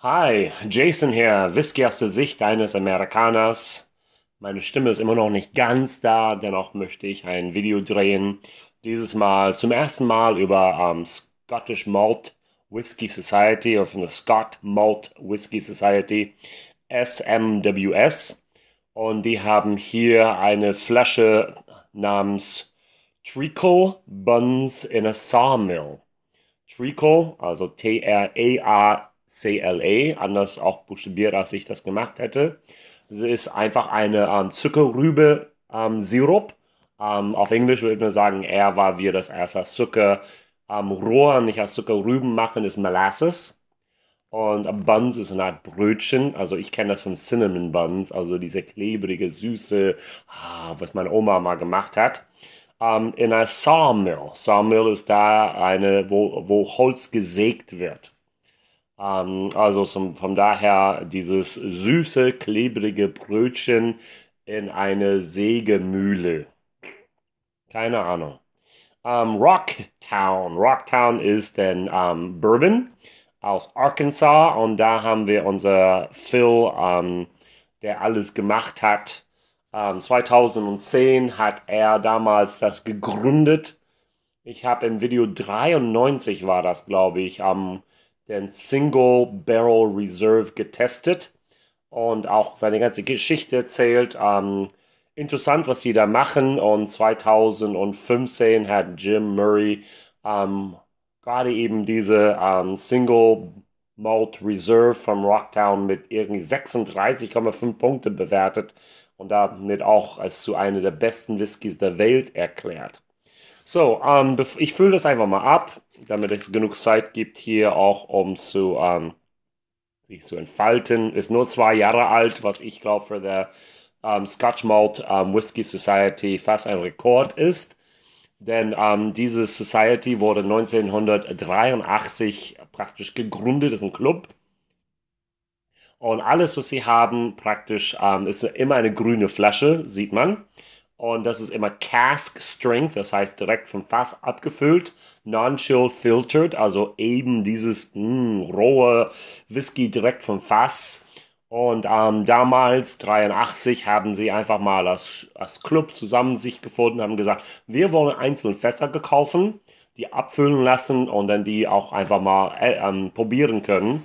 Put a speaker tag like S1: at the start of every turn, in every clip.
S1: Hi, Jason hier, Whisky aus der Sicht eines Amerikaners. Meine Stimme ist immer noch nicht ganz da, dennoch möchte ich ein Video drehen. Dieses Mal zum ersten Mal über ähm, Scottish Malt Whisky Society oder von der Scott Malt Whisky Society, SMWS. Und die haben hier eine Flasche namens Treacle Buns in a Sawmill. Treacle, also T-R-E-A-C-L CLA, anders auch buchstabiert, als ich das gemacht hätte. Es ist einfach eine ähm, Zuckerrübe-Sirup. Ähm, ähm, auf Englisch würde man sagen, er war wir das erste Zuckerrohr, Ähm, nicht als Zuckerrüben machen, ist Molasses. Und ähm, Buns ist eine Art Brötchen. Also ich kenne das von Cinnamon Buns, also diese klebrige, süße, ah, was meine Oma mal gemacht hat. Ähm, in einer Sawmill. Sawmill ist da eine, wo, wo Holz gesägt wird. Ähm, also zum, von daher dieses süße, klebrige Brötchen in eine Sägemühle. Keine Ahnung. Ähm, Rocktown. Rocktown ist ein ähm, Bourbon aus Arkansas und da haben wir unser Phil, ähm, der alles gemacht hat. 2010 ähm, hat er damals das gegründet. Ich habe im Video 93 war das, glaube ich, am den Single Barrel Reserve getestet und auch seine ganze Geschichte erzählt. Ähm, interessant, was sie da machen. Und 2015 hat Jim Murray ähm, gerade eben diese ähm, Single Malt Reserve vom Rocktown mit irgendwie 36,5 Punkte bewertet und damit auch als zu einer der besten Whiskys der Welt erklärt. So, ähm, ich fülle das einfach mal ab, damit es genug Zeit gibt hier auch, um zu ähm, sich zu entfalten. Ist nur zwei Jahre alt, was ich glaube für der ähm, Scotch Malt ähm, Whiskey Society fast ein Rekord ist. Denn ähm, diese Society wurde 1983 praktisch gegründet, ist ein Club. Und alles, was sie haben, praktisch ähm, ist immer eine grüne Flasche, sieht man. Und das ist immer Cask Strength, das heißt direkt vom Fass abgefüllt, non-chill filtered, also eben dieses mh, hm, rohe Whisky direkt vom Fass. Und ähm, damals, 83, haben sie einfach mal als, als Club zusammen sich gefunden, haben gesagt, wir wollen einzelne Fässer kaufen, die abfüllen lassen und dann die auch einfach mal äh, ähm, probieren können.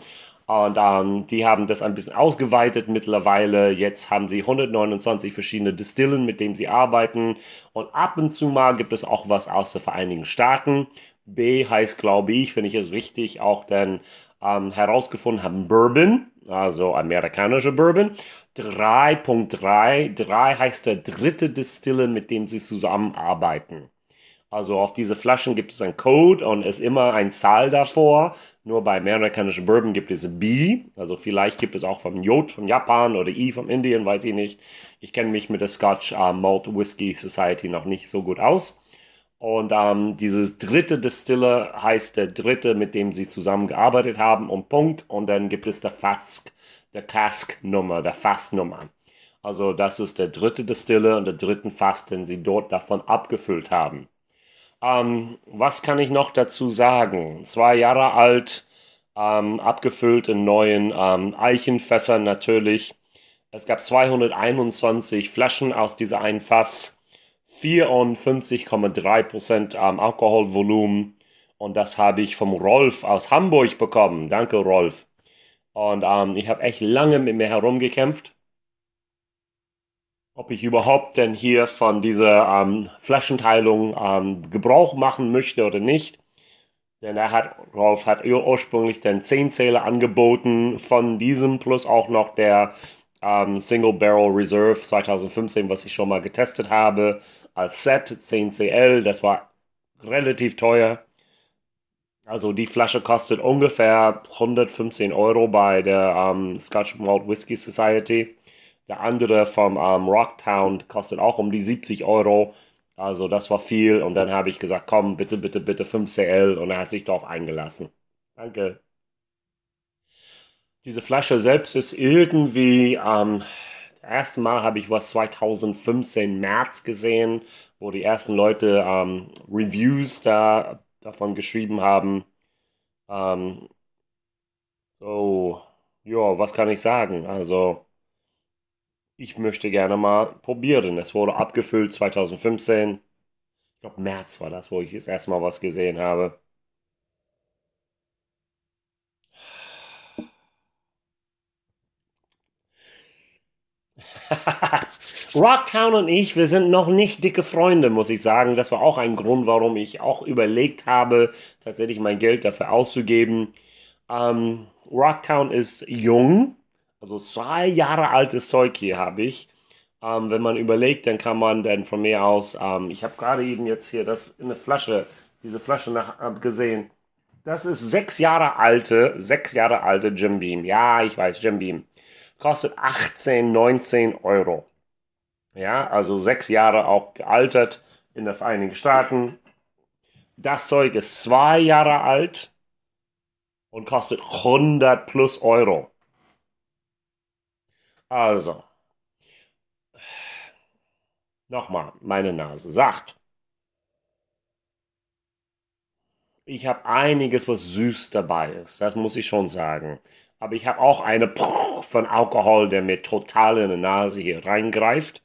S1: Und ähm, die haben das ein bisschen ausgeweitet mittlerweile. Jetzt haben sie 129 verschiedene Distillen, mit denen sie arbeiten. Und ab und zu mal gibt es auch was aus den Vereinigten Staaten. B heißt, glaube ich, wenn ich es richtig auch dann ähm, herausgefunden habe, Bourbon, also amerikanischer Bourbon. 3.3, 3 heißt der dritte Distille, mit dem sie zusammenarbeiten. Also auf diese Flaschen gibt es einen Code und ist immer eine Zahl davor. Nur bei mehr amerikanischen Bourbon gibt es B. Also vielleicht gibt es auch vom Jod von Japan oder I von Indien, weiß ich nicht. Ich kenne mich mit der Scotch uh, Malt Whiskey Society noch nicht so gut aus. Und ähm, dieses dritte Distiller heißt der dritte, mit dem sie zusammengearbeitet haben und Punkt. Und dann gibt es der Fask, der Cask-Nummer, der Fassnummer. Also das ist der dritte Distiller und der dritten Fass, den sie dort davon abgefüllt haben. Ähm, was kann ich noch dazu sagen? Zwei Jahre alt, ähm, abgefüllt in neuen ähm, Eichenfässern natürlich. Es gab 221 Flaschen aus dieser einen Fass, 54,3% ähm, Alkoholvolumen. Und das habe ich vom Rolf aus Hamburg bekommen. Danke, Rolf. Und ähm, ich habe echt lange mit mir herumgekämpft ob ich überhaupt denn hier von dieser ähm, Flaschenteilung ähm, Gebrauch machen möchte oder nicht. Denn er hat, Rolf hat ursprünglich den 10 Zähler angeboten von diesem plus auch noch der ähm, Single Barrel Reserve 2015, was ich schon mal getestet habe, als Set 10CL. Das war relativ teuer. Also die Flasche kostet ungefähr 115 Euro bei der ähm, Scotch Malt Whiskey Society. Der andere vom ähm, Rocktown kostet auch um die 70 Euro. Also das war viel und dann habe ich gesagt, komm, bitte, bitte, bitte 5CL und er hat sich darauf eingelassen. Danke. Diese Flasche selbst ist irgendwie, ähm, das erste Mal habe ich was 2015 März gesehen, wo die ersten Leute ähm, Reviews da, davon geschrieben haben. Ähm, so, ja, was kann ich sagen? Also, ich möchte gerne mal probieren. Es wurde abgefüllt 2015. Ich glaube, März war das, wo ich das erste Mal was gesehen habe. Rocktown und ich, wir sind noch nicht dicke Freunde, muss ich sagen. Das war auch ein Grund, warum ich auch überlegt habe, tatsächlich mein Geld dafür auszugeben. Ähm, Rocktown ist jung, also zwei Jahre altes Zeug hier habe ich. Ähm, wenn man überlegt, dann kann man dann von mir aus, ähm, ich habe gerade eben jetzt hier das in eine Flasche, diese Flasche nach, äh, gesehen. Das ist sechs Jahre alte, sechs Jahre alte Jim Beam. Ja, ich weiß, Jim Beam. Kostet 18, 19 Euro. Ja, also sechs Jahre auch gealtert in den Vereinigten Staaten. Das Zeug ist zwei Jahre alt und kostet 100 plus Euro. Also, nochmal, meine Nase sagt, ich habe einiges, was süß dabei ist, das muss ich schon sagen. Aber ich habe auch eine von Alkohol, der mir total in die Nase hier reingreift.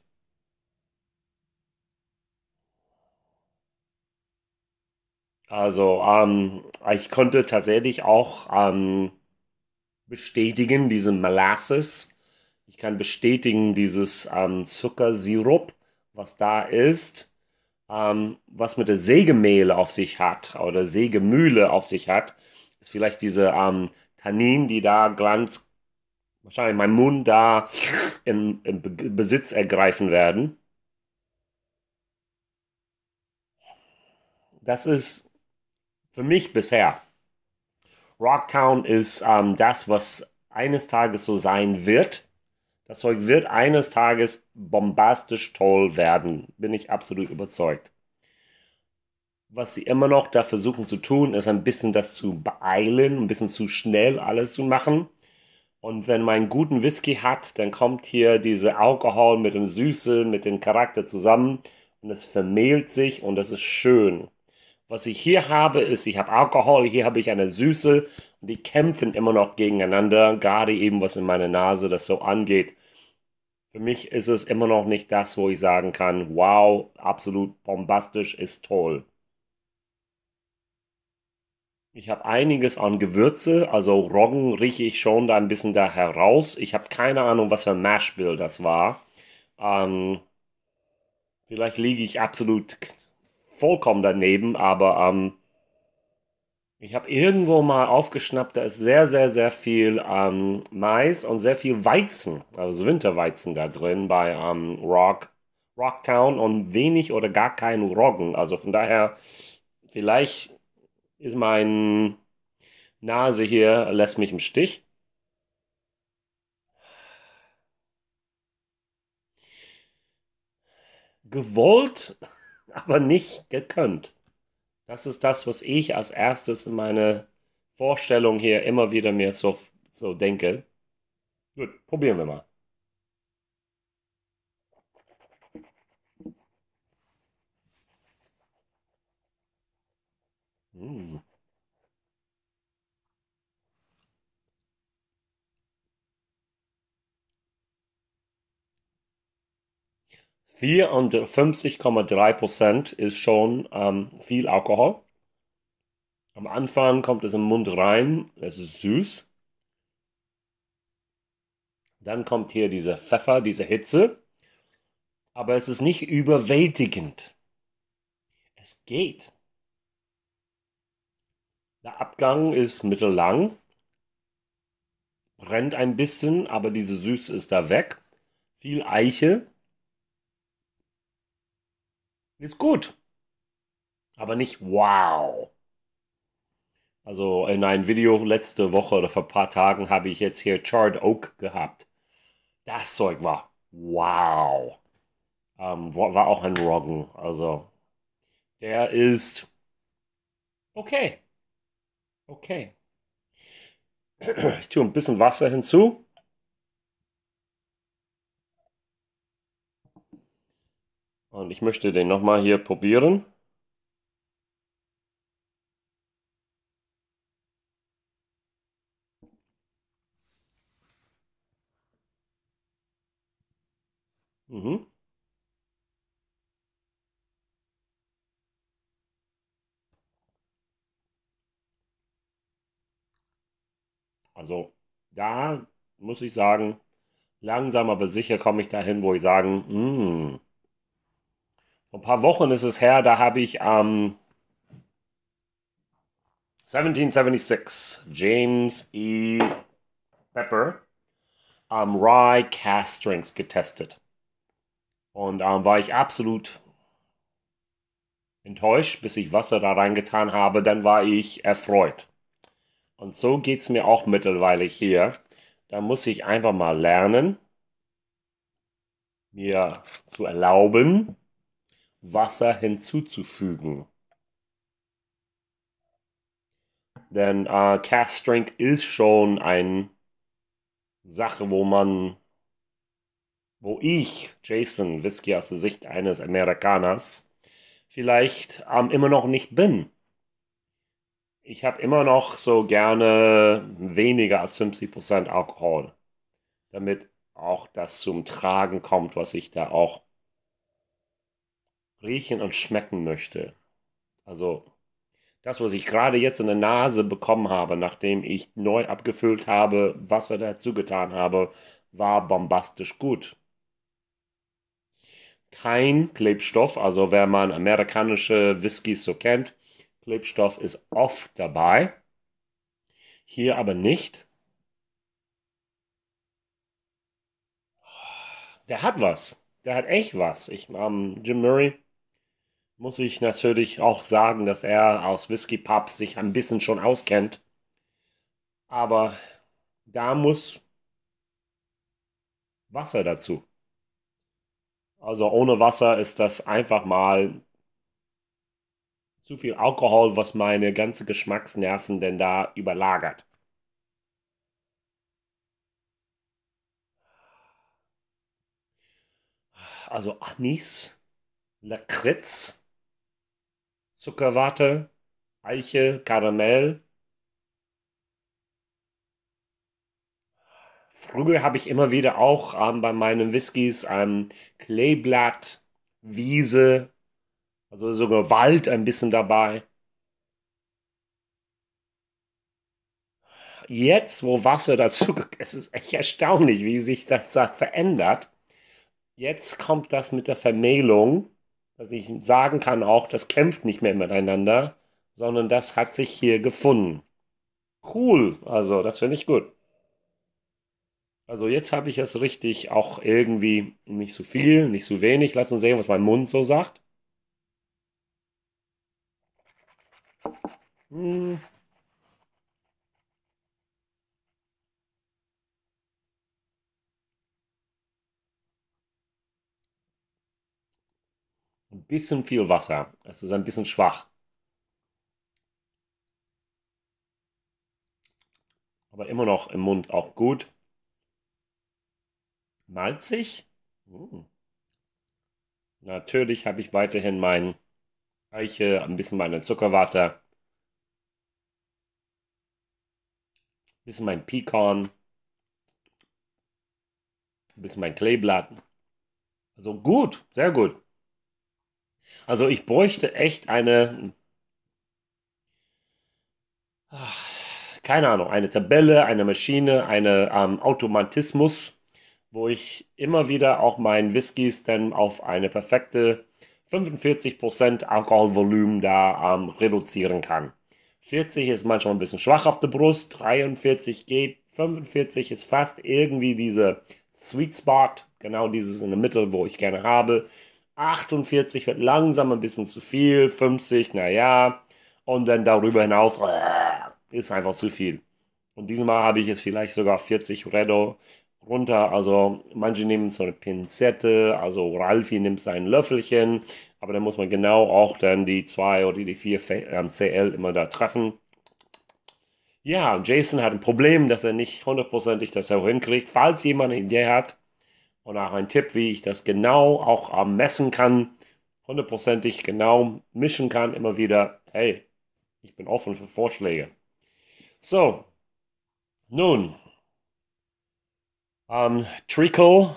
S1: Also, ähm, ich konnte tatsächlich auch ähm, bestätigen, diese Molasses ich kann bestätigen, dieses ähm, Zuckersirup, was da ist, ähm, was mit der Sägemehl auf sich hat oder Sägemühle auf sich hat, ist vielleicht diese ähm, Tannin, die da ganz wahrscheinlich mein Mund da in, in Besitz ergreifen werden. Das ist für mich bisher. Rocktown ist ähm, das, was eines Tages so sein wird. Das Zeug wird eines Tages bombastisch toll werden, bin ich absolut überzeugt. Was sie immer noch da versuchen zu tun, ist ein bisschen das zu beeilen, ein bisschen zu schnell alles zu machen. Und wenn man einen guten Whisky hat, dann kommt hier diese Alkohol mit dem Süße, mit dem Charakter zusammen und es vermehlt sich und das ist schön. Was ich hier habe, ist, ich habe Alkohol, hier habe ich eine Süße, und die kämpfen immer noch gegeneinander, gerade eben was in meiner Nase das so angeht. Für mich ist es immer noch nicht das, wo ich sagen kann, wow, absolut bombastisch, ist toll. Ich habe einiges an Gewürze, also Roggen rieche ich schon da ein bisschen da heraus. Ich habe keine Ahnung, was für ein Mashbill das war. Ähm, vielleicht liege ich absolut vollkommen daneben, aber ähm, ich habe irgendwo mal aufgeschnappt, da ist sehr, sehr, sehr viel ähm, Mais und sehr viel Weizen, also Winterweizen da drin bei ähm, Rock, Rocktown und wenig oder gar kein Roggen. Also von daher, vielleicht ist mein Nase hier, lässt mich im Stich. Gewollt, aber nicht gekönnt. Das ist das, was ich als erstes in meine Vorstellung hier immer wieder mir so, so denke. Gut, probieren wir mal. Mm. 54,3 ist schon ähm, viel Alkohol. Am Anfang kommt es im Mund rein, es ist süß. Dann kommt hier dieser Pfeffer, diese Hitze. Aber es ist nicht überwältigend. Es geht. Der Abgang ist mittellang, brennt ein bisschen, aber diese Süße ist da weg. Viel Eiche, ist gut. Aber nicht wow. Also äh, in einem Video letzte Woche oder vor ein paar Tagen habe ich jetzt hier Charred Oak gehabt. Das Zeug war wow. Ähm, war auch ein Roggen. Also der ist okay. Okay. Ich tue ein bisschen Wasser hinzu. Und ich möchte den nochmal hier probieren. Mhm. Also da muss ich sagen, langsam aber sicher komme ich dahin, wo ich sagen, mh, mm, vor ein paar Wochen ist es her, da habe ich am ähm, 1776 James E. Pepper am um, Rye Cast Strength getestet. Und ähm, war ich absolut enttäuscht, bis ich Wasser da reingetan habe. Dann war ich erfreut. Und so geht es mir auch mittlerweile hier. Da muss ich einfach mal lernen, mir zu erlauben, Wasser hinzuzufügen. Denn äh, Cast Strength ist schon eine Sache, wo man, wo ich, Jason Whisky aus der Sicht eines Amerikaners, vielleicht ähm, immer noch nicht bin. Ich habe immer noch so gerne weniger als 50% Alkohol, damit auch das zum Tragen kommt, was ich da auch riechen und schmecken möchte. Also das, was ich gerade jetzt in der Nase bekommen habe, nachdem ich neu abgefüllt habe, was wir dazu getan habe, war bombastisch gut. Kein Klebstoff, also wenn man amerikanische Whiskys so kennt, Klebstoff ist oft dabei. Hier aber nicht. Der hat was. Der hat echt was. Ich, ähm, Jim Murray muss ich natürlich auch sagen, dass er aus Whisky Pub sich ein bisschen schon auskennt. Aber da muss Wasser dazu. Also ohne Wasser ist das einfach mal zu viel Alkohol, was meine ganze Geschmacksnerven denn da überlagert. Also Anis, Lakritz, Zuckerwatte, Eiche, Karamell. Früher habe ich immer wieder auch ähm, bei meinen Whiskys ähm, Kleeblatt, Wiese, also sogar Wald ein bisschen dabei. Jetzt, wo Wasser dazu, es ist echt erstaunlich, wie sich das da verändert. Jetzt kommt das mit der Vermählung dass ich sagen kann auch, das kämpft nicht mehr miteinander, sondern das hat sich hier gefunden. Cool, also das finde ich gut. Also jetzt habe ich es richtig, auch irgendwie nicht zu so viel, nicht zu so wenig. Lass uns sehen, was mein Mund so sagt. Hm. bisschen viel Wasser. Es ist ein bisschen schwach. Aber immer noch im Mund auch gut. Malzig. Hm. Natürlich habe ich weiterhin mein Eiche, ein bisschen meine Zuckerwatte. Ein bisschen mein Pecan. Ein bisschen mein Kleeblatt. Also gut, sehr gut. Also ich bräuchte echt eine... Ach, keine Ahnung, eine Tabelle, eine Maschine, eine ähm, Automatismus, wo ich immer wieder auch meinen Whiskys dann auf eine perfekte 45% Alkoholvolumen da ähm, reduzieren kann. 40 ist manchmal ein bisschen schwach auf der Brust, 43 geht, 45 ist fast irgendwie diese Sweet Spot, genau dieses in der Mitte, wo ich gerne habe. 48 wird langsam ein bisschen zu viel, 50, naja. Und dann darüber hinaus äh, ist einfach zu viel. Und dieses Mal habe ich jetzt vielleicht sogar 40 Redo runter. Also manche nehmen so eine Pinzette, also Ralfi nimmt sein Löffelchen, aber dann muss man genau auch dann die 2 oder die 4 CL immer da treffen. Ja, Jason hat ein Problem, dass er nicht hundertprozentig das so hinkriegt. Falls jemand eine Idee hat, und auch ein Tipp, wie ich das genau auch ähm, messen kann, hundertprozentig genau mischen kann, immer wieder, hey, ich bin offen für Vorschläge. So, nun, um, ähm, treacle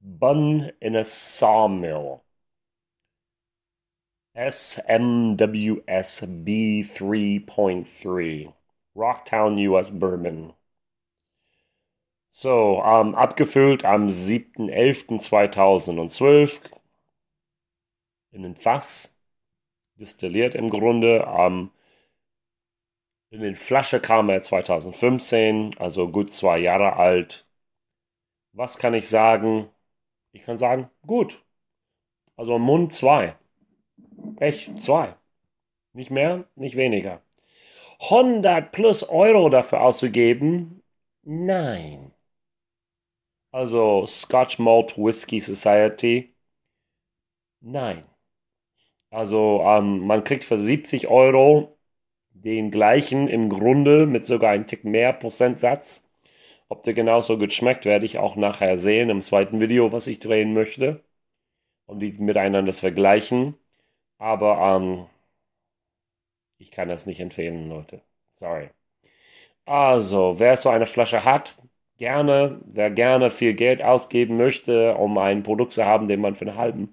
S1: bun in a sawmill. SMWSB 3.3, Rocktown US Bourbon. So, ähm, abgefüllt am 7.11.2012 in den Fass, destilliert im Grunde. Ähm, in den Flasche kam er 2015, also gut zwei Jahre alt. Was kann ich sagen? Ich kann sagen, gut. Also Mund 2. Echt 2. Nicht mehr, nicht weniger. 100 plus Euro dafür auszugeben? Nein. Also Scotch Malt Whiskey Society. Nein. Also ähm, man kriegt für 70 Euro den gleichen im Grunde mit sogar einen Tick mehr Prozentsatz. Ob der genauso gut schmeckt, werde ich auch nachher sehen im zweiten Video, was ich drehen möchte. Und die miteinander vergleichen. Aber ähm, ich kann das nicht empfehlen, Leute. Sorry. Also, wer so eine Flasche hat, gerne, wer gerne viel Geld ausgeben möchte, um ein Produkt zu haben, den man für einen halben,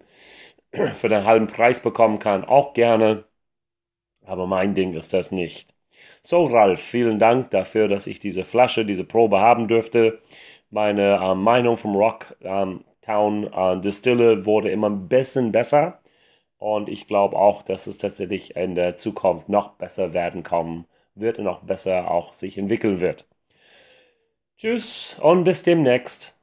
S1: für den halben Preis bekommen kann, auch gerne. Aber mein Ding ist das nicht. So, Ralf, vielen Dank dafür, dass ich diese Flasche, diese Probe haben dürfte. Meine äh, Meinung vom Rock ähm, Town äh, Distille wurde immer ein bisschen besser. Und ich glaube auch, dass es tatsächlich in der Zukunft noch besser werden kommen wird und noch besser auch sich entwickeln wird. Tschüss und bis demnächst.